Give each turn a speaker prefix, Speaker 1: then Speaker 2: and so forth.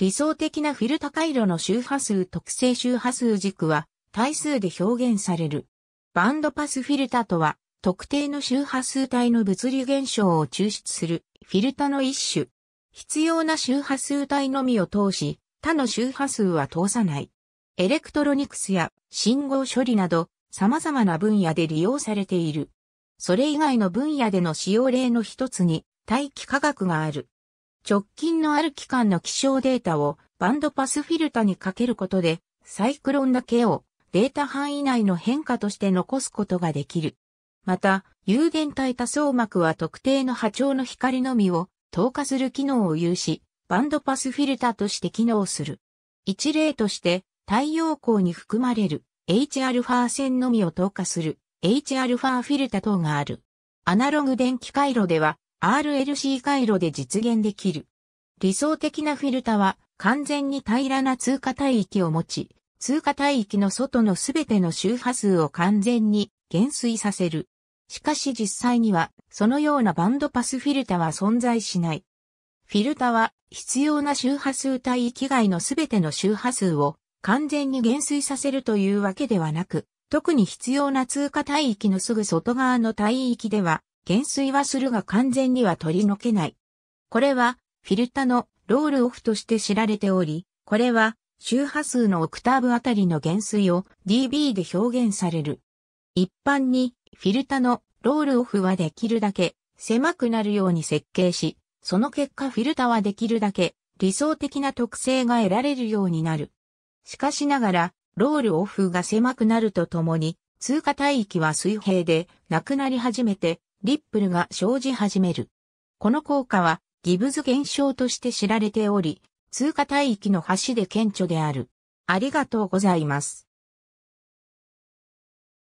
Speaker 1: 理想的なフィルタ回路の周波数特性周波数軸は対数で表現される。バンドパスフィルタとは特定の周波数帯の物理現象を抽出するフィルタの一種。必要な周波数帯のみを通し、他の周波数は通さない。エレクトロニクスや信号処理など様々な分野で利用されている。それ以外の分野での使用例の一つに大気化学がある。直近のある期間の気象データをバンドパスフィルタにかけることで、サイクロンだけをデータ範囲内の変化として残すことができる。また、有電体多層膜は特定の波長の光のみを透過する機能を有し、バンドパスフィルタとして機能する。一例として、太陽光に含まれる Hα 線のみを透過する Hα フィルタ等がある。アナログ電気回路では、RLC 回路で実現できる。理想的なフィルタは完全に平らな通過帯域を持ち、通過帯域の外のすべての周波数を完全に減衰させる。しかし実際には、そのようなバンドパスフィルタは存在しない。フィルタは必要な周波数帯域外のすべての周波数を完全に減衰させるというわけではなく、特に必要な通過帯域のすぐ外側の帯域では減衰はするが完全には取り除けない。これは、フィルタのロールオフとして知られており、これは、周波数のオクターブあたりの減衰を dB で表現される。一般に、フィルタのロールオフはできるだけ狭くなるように設計し、その結果フィルタはできるだけ理想的な特性が得られるようになる。しかしながら、ロールオフが狭くなるとともに、通過帯域は水平でなくなり始めて、リップルが生じ始める。この効果はギブズ現象として知られており、通過帯域の橋で顕著である。ありがとうございます。